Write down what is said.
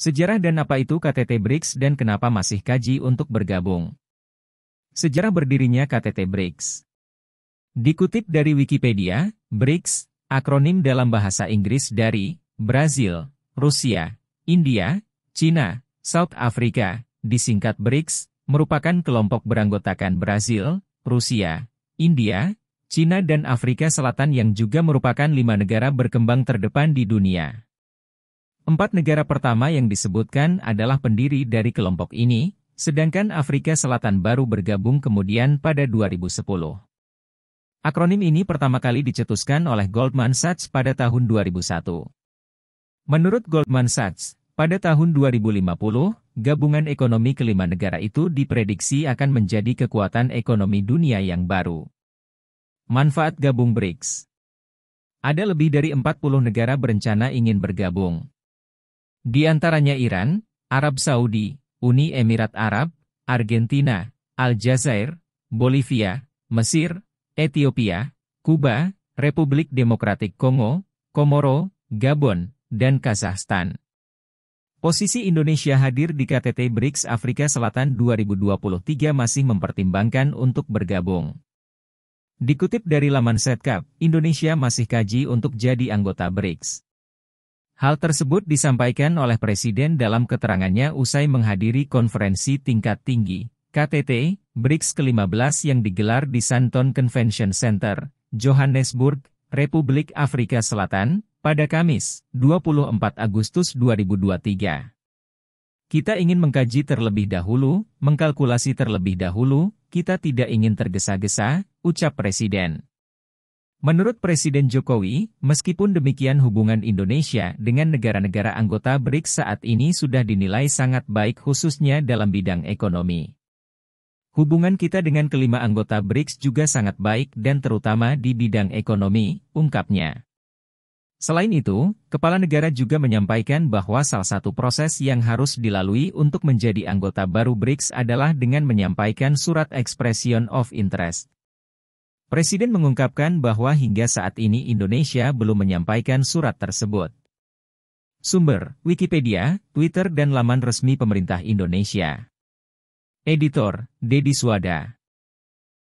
Sejarah dan apa itu KTT BRICS dan kenapa masih kaji untuk bergabung. Sejarah berdirinya KTT BRICS. Dikutip dari Wikipedia, BRICS, akronim dalam bahasa Inggris dari Brazil, Rusia, India, China, South Africa, disingkat BRICS, merupakan kelompok beranggotakan Brazil, Rusia, India, China dan Afrika Selatan yang juga merupakan lima negara berkembang terdepan di dunia. Empat negara pertama yang disebutkan adalah pendiri dari kelompok ini, sedangkan Afrika Selatan baru bergabung kemudian pada 2010. Akronim ini pertama kali dicetuskan oleh Goldman Sachs pada tahun 2001. Menurut Goldman Sachs, pada tahun 2050, gabungan ekonomi kelima negara itu diprediksi akan menjadi kekuatan ekonomi dunia yang baru. Manfaat gabung BRICS Ada lebih dari 40 negara berencana ingin bergabung. Di antaranya Iran, Arab Saudi, Uni Emirat Arab, Argentina, Aljazair, Bolivia, Mesir, Ethiopia, Kuba, Republik Demokratik Kongo, Komoro, Gabon, dan Kazakhstan. Posisi Indonesia hadir di KTT BRICS Afrika Selatan 2023 masih mempertimbangkan untuk bergabung. Dikutip dari laman Setcap, Indonesia masih kaji untuk jadi anggota BRICS. Hal tersebut disampaikan oleh Presiden dalam keterangannya usai menghadiri konferensi tingkat tinggi KTT BRICS ke-15 yang digelar di Santon Convention Center, Johannesburg, Republik Afrika Selatan, pada Kamis, 24 Agustus 2023. Kita ingin mengkaji terlebih dahulu, mengkalkulasi terlebih dahulu, kita tidak ingin tergesa-gesa, ucap Presiden. Menurut Presiden Jokowi, meskipun demikian hubungan Indonesia dengan negara-negara anggota BRICS saat ini sudah dinilai sangat baik khususnya dalam bidang ekonomi. Hubungan kita dengan kelima anggota BRICS juga sangat baik dan terutama di bidang ekonomi, ungkapnya. Selain itu, kepala negara juga menyampaikan bahwa salah satu proses yang harus dilalui untuk menjadi anggota baru BRICS adalah dengan menyampaikan surat expression of interest. Presiden mengungkapkan bahwa hingga saat ini Indonesia belum menyampaikan surat tersebut. Sumber, Wikipedia, Twitter dan laman resmi pemerintah Indonesia. Editor, Dedi Suwada